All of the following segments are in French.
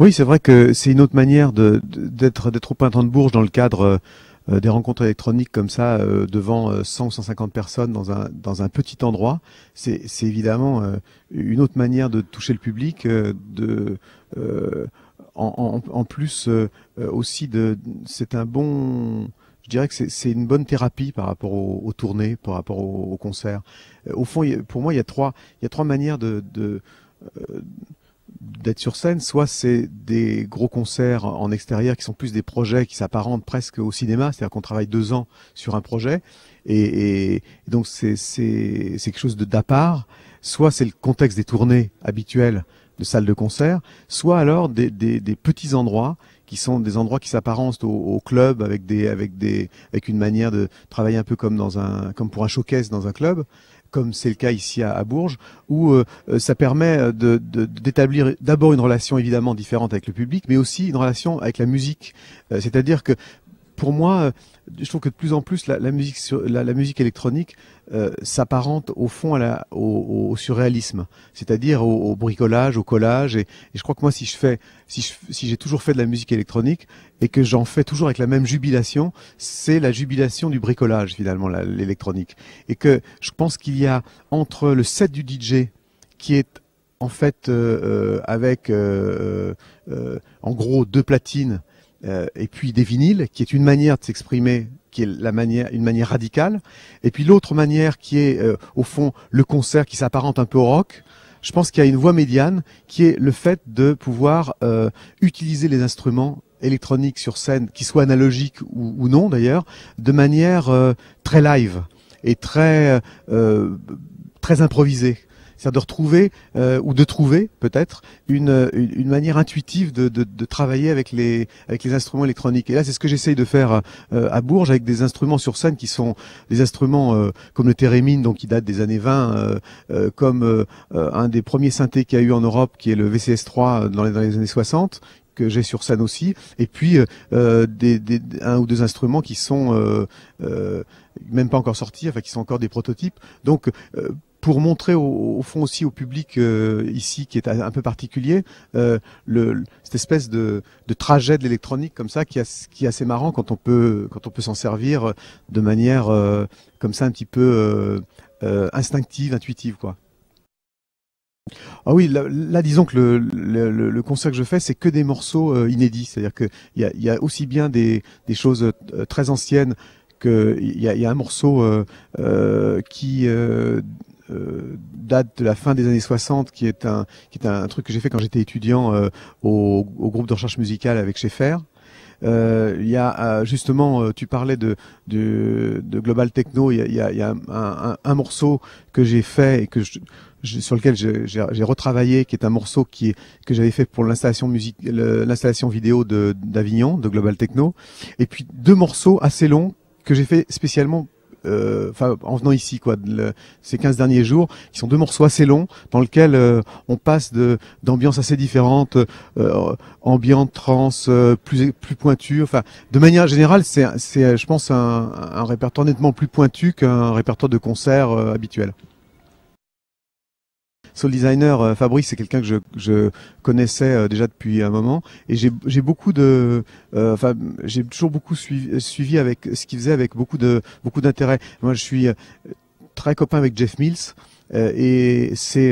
Oui, c'est vrai que c'est une autre manière d'être d'être au printemps de Bourges dans le cadre euh, des rencontres électroniques comme ça euh, devant 100 euh, ou 150 personnes dans un dans un petit endroit. C'est évidemment une autre manière de toucher le public, de en, plus aussi de c'est un bon je dirais que c'est une bonne thérapie par rapport aux, tournées, par rapport aux, concerts. Au fond, pour moi, il y a trois, il y a trois manières de, de d'être sur scène, soit c'est des gros concerts en extérieur qui sont plus des projets qui s'apparentent presque au cinéma, c'est-à-dire qu'on travaille deux ans sur un projet, et, donc c'est quelque chose de d'à part, soit c'est le contexte des tournées habituelles de salles de concert, soit alors des, des, petits endroits qui sont des endroits qui s'apparentent au, au, club avec des avec des avec une manière de travailler un peu comme dans un comme pour un showcase dans un club comme c'est le cas ici à, Bourges, où euh, euh, ça permet d'établir d'abord une relation évidemment différente avec le public, mais aussi une relation avec la musique. Euh, c'est-à-dire que pour moi, euh, je trouve que de plus en plus la, musique, la, musique électronique euh, s'apparente au fond à la, au, surréalisme, c'est-à-dire au, bricolage, au collage. Et, je crois que moi, si je fais, si j'ai toujours fait de la musique électronique et que j'en fais toujours avec la même jubilation, c'est la jubilation du bricolage finalement, l'électronique. Et que je pense qu'il y a entre le set du DJ qui est en fait euh, avec en gros deux platines euh, et puis des vinyles, qui est une manière de s'exprimer qui est la manière, une manière radicale, et puis l'autre manière qui est euh, au fond le concert qui s'apparente un peu au rock. Je pense qu'il y a une voie médiane qui est le fait de pouvoir euh, utiliser les instruments électroniques sur scène, qui soient analogiques ou, non d'ailleurs, de manière très live et très très improvisée c'est-à-dire de retrouver euh, ou de trouver peut-être une, une, manière intuitive de, de, travailler avec les, avec les instruments électroniques. Et là, c'est ce que j'essaye de faire euh, à Bourges avec des instruments sur scène qui sont des instruments euh, comme le theremin donc qui date des années 20, comme un des premiers synthés qu'il y a eu en Europe, qui est le VCS3 dans les, années 60, que j'ai sur scène aussi, et puis des, un ou deux instruments qui sont même pas encore sortis, enfin qui sont encore des prototypes. Donc pour montrer au, fond aussi au public euh, ici qui est un peu particulier euh, le, cette espèce de, trajet de l'électronique comme ça qui, qui est assez marrant quand on peut quand on peut s'en servir euh, de manière comme ça un petit peu instinctive, intuitive quoi. Ah oui, là, disons que le, le, concert que je fais, c'est que des morceaux inédits, c'est-à-dire qu'il y a, y a aussi bien des, choses très anciennes il y, a, un morceau qui euh, date de la fin des années 60, qui est un, qui est un, truc que j'ai fait quand j'étais étudiant euh, au, au, groupe de recherche musicale avec Schaeffer. Euh, il y a euh, justement, tu parlais de, de, de Global Techno, il y a, y a, un, morceau que j'ai fait et que je, sur lequel j'ai retravaillé, qui est un morceau qui est, que j'avais fait pour l'installation musique, l'installation vidéo d'Avignon, de Global Techno, et puis deux morceaux assez longs que j'ai fait spécialement euh, enfin en venant ici quoi, ces 15 derniers jours, qui sont deux morceaux assez longs dans lesquels euh, on passe de d'ambiances assez différentes, euh, ambiante trans euh, plus plus pointu, enfin de manière générale, c'est je pense un, un répertoire nettement plus pointu qu'un répertoire de concert habituel. Soul Designer, euh, Fabrice, c'est quelqu'un que je, je, connaissais euh, déjà depuis un moment, et j'ai beaucoup de, euh, enfin, j'ai toujours beaucoup suivi, suivi avec ce qu'il faisait avec beaucoup de, beaucoup d'intérêt. Moi, je suis très copain avec Jeff Mills. et c'est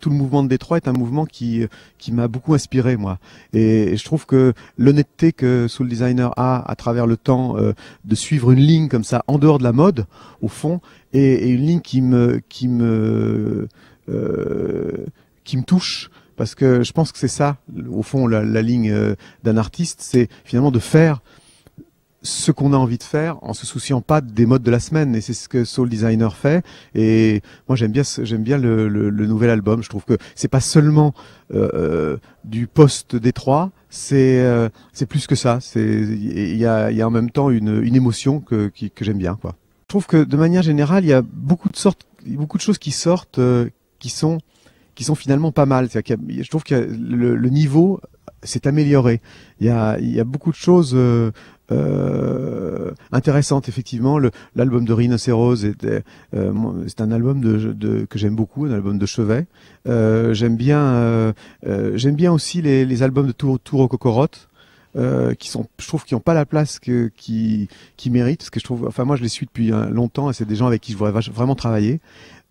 tout le mouvement de Détroit est un mouvement qui qui m'a beaucoup inspiré moi. Et, je trouve que l'honnêteté que Soul Designer a à travers le temps de suivre une ligne comme ça en dehors de la mode au fond est une ligne qui me qui me qui me touche parce que je pense que c'est ça, au fond, la, ligne euh, d'un artiste, c'est finalement de faire ce qu'on a envie de faire en se souciant pas des modes de la semaine et c'est ce que Soul Designer fait et moi j'aime bien j'aime bien le, nouvel album je trouve que c'est pas seulement euh, euh, du post Détroit c'est c'est plus que ça c'est il y a, en même temps une, émotion que, j'aime bien quoi je trouve que de manière générale il y a beaucoup de sortes beaucoup de choses qui sortent qui sont qui sont finalement pas mal. je trouve que le, niveau s'est amélioré. Il y a, beaucoup de choses euh, euh, intéressantes, effectivement. L'album de Rhinocéros, euh, c'est un album de, que j'aime beaucoup, un album de chevet. j'aime bien, j'aime bien aussi les, albums de Tour, Tour aux euh, qui sont, je trouve, qui n'ont pas la place que, qui, qui méritent. Parce que je trouve, enfin moi je les suis depuis hein, longtemps et c'est des gens avec qui je voudrais vraiment travailler.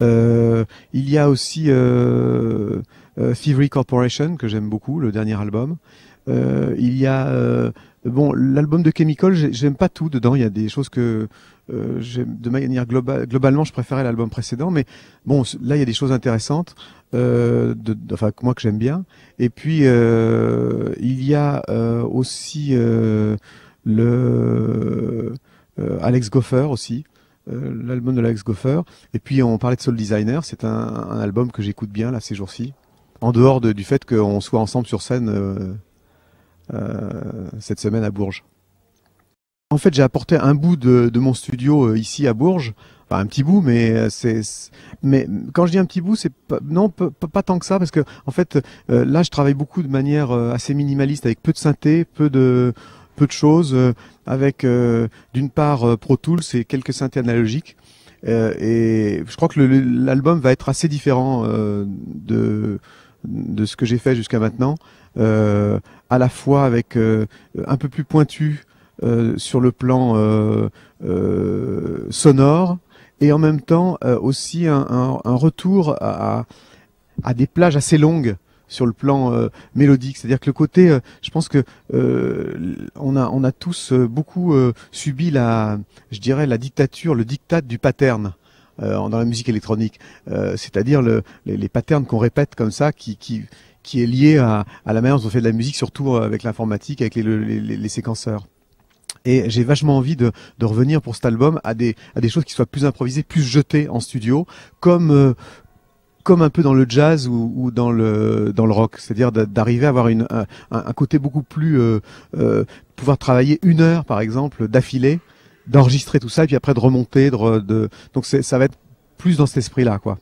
Euh, il y a aussi euh, euh, Thievery Corporation que j'aime beaucoup, le dernier album. Euh, il y a bon l'album de Chemical, j'aime pas tout dedans. Il y a des choses que euh, de manière globale, globalement, je préférais l'album précédent, mais bon, là, il y a des choses intéressantes, euh, de, enfin, moi que j'aime bien. Et puis, euh, il y a euh, aussi euh, le Alex Goffer aussi, l'album de Alex Goffer. Et puis, on parlait de Soul Designer, c'est un, un, album que j'écoute bien là ces jours-ci, en dehors de, du fait qu'on soit ensemble sur scène cette semaine à Bourges. En fait, j'ai apporté un bout de, de mon studio euh, ici à Bourges. Enfin, un petit bout, mais euh, c'est. Mais quand je dis un petit bout, c'est pas... non pas, tant que ça, parce que en fait, euh, là, je travaille beaucoup de manière assez minimaliste, avec peu de synthé, peu de peu de choses, avec d'une part Pro Tools et quelques synthés analogiques. et je crois que l'album va être assez différent de de ce que j'ai fait jusqu'à maintenant, à la fois avec un peu plus pointu euh, sur le plan euh, euh, sonore et en même temps aussi un, un, un retour à, à, des plages assez longues sur le plan mélodique. C'est-à-dire que le côté, je pense que euh, on a on a tous beaucoup subi la, je dirais la dictature, le dictat du pattern. dans la musique électronique, c'est-à-dire le, les, les, patterns qu'on répète comme ça, qui, qui, qui est lié à, à la manière dont on fait de la musique, surtout avec l'informatique, avec les, les, les séquenceurs. Et j'ai vachement envie de, revenir pour cet album à des, à des choses qui soient plus improvisées, plus jetées en studio, comme, euh, comme un peu dans le jazz ou, dans le dans le rock, c'est-à-dire d'arriver à avoir une un, côté beaucoup plus euh, euh, pouvoir travailler une heure par exemple d'affilée, d'enregistrer tout ça et puis après de remonter, de... donc ça va être plus dans cet esprit-là quoi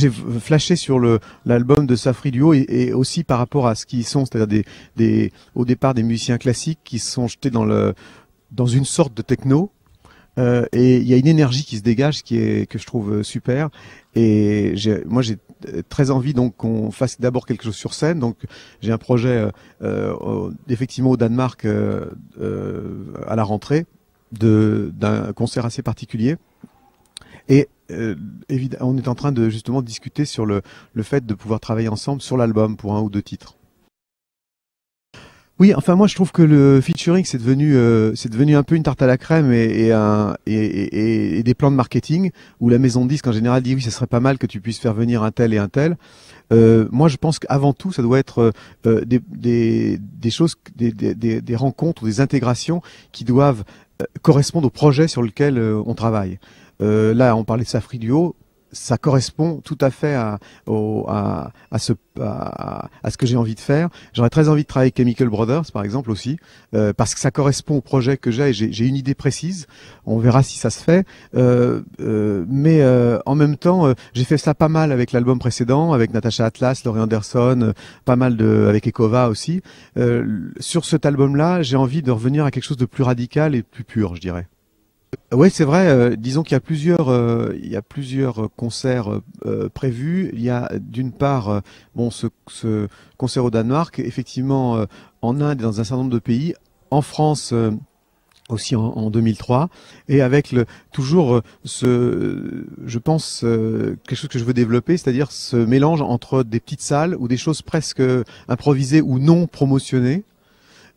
j'ai flashé sur le l'album de Safri Duo et, aussi par rapport à ce qu'ils sont, c'est-à-dire des, au départ des musiciens classiques qui se sont jetés dans le dans une sorte de techno. Euh, et il y a une énergie qui se dégage qui est que je trouve euh, super et moi j'ai euh, très envie donc qu'on fasse d'abord quelque chose sur scène donc j'ai un projet effectivement au Danemark à la rentrée de d'un concert assez particulier et euh, on est en train de justement discuter sur le, le fait de pouvoir travailler ensemble sur l'album pour un ou deux titres. Oui, enfin moi je trouve que le featuring c'est devenu euh, c'est devenu un peu une tarte à la crème et, et, et, et des plans de marketing où la maison de disque en général dit oui ça serait pas mal que tu puisses faire venir un tel et un tel. Euh, moi je pense qu'avant tout ça doit être des, des, choses des, des, des rencontres ou des intégrations qui doivent correspondre au projet sur lequel on travaille. Euh, là on parlait de Safri Duo, ça correspond tout à fait à, ce, à, ce que j'ai envie de faire. J'aurais très envie de travailler avec Chemical Brothers, par exemple, aussi, euh, parce que ça correspond au projet que j'ai et j'ai une idée précise. On verra si ça se fait. Euh, mais en même temps, j'ai fait ça pas mal avec l'album précédent, avec Natasha Atlas, Laurie Anderson, pas mal de, avec Ekova aussi. sur cet album-là, j'ai envie de revenir à quelque chose de plus radical et plus pur, je dirais. Oui, c'est vrai. Euh, disons qu'il y a plusieurs, euh, il a plusieurs euh, concerts prévus. Il y a d'une part, bon, ce, ce, concert au Danemark, effectivement, en Inde, et dans un certain nombre de pays, en France aussi en, 2003 et avec le, toujours ce je pense quelque chose que je veux développer c'est-à-dire ce mélange entre des petites salles ou des choses presque improvisées ou non promotionnées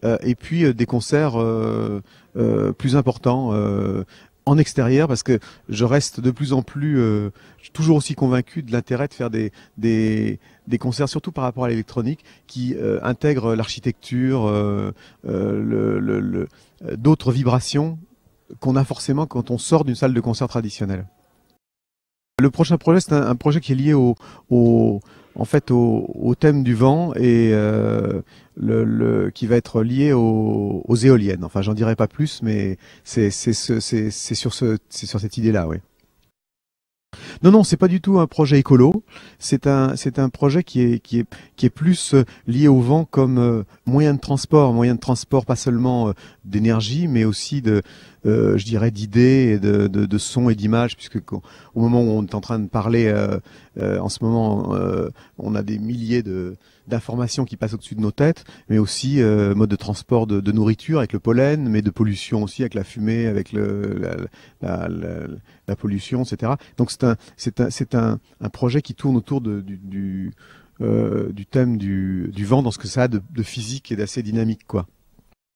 euh, et puis euh, des concerts euh, plus importants en extérieur parce que je reste de plus en plus toujours aussi convaincu de l'intérêt de faire des, concerts surtout par rapport à l'électronique qui intègre intègrent l'architecture d'autres vibrations qu'on a forcément quand on sort d'une salle de concert traditionnelle. Le prochain projet, c'est un, projet qui est lié au, au en fait au, au, thème du vent et euh, le, le, qui va être lié aux éoliennes. Enfin, j'en dirai pas plus, mais c'est c'est c'est c'est sur ce c'est sur cette idée-là, oui. Non, non, c'est pas du tout un projet écolo. C'est un, c'est un projet qui est, qui est, qui est plus euh, lié au vent comme euh, moyen de transport, moyen de transport pas seulement euh, d'énergie, mais aussi de, euh, je dirais, d'idées, de, de, de sons et d'images, puisque au moment où on est en train de parler, euh, euh, en ce moment, on a des milliers de d'informations qui passent au-dessus de nos têtes, mais aussi mode de transport de, nourriture avec le pollen, mais de pollution aussi avec la fumée, avec le, la, la, pollution, etc. Donc c'est un c'est un c'est un, un, projet qui tourne autour de, du, du, du thème du, du vent dans ce que ça a de, de physique et d'assez dynamique quoi.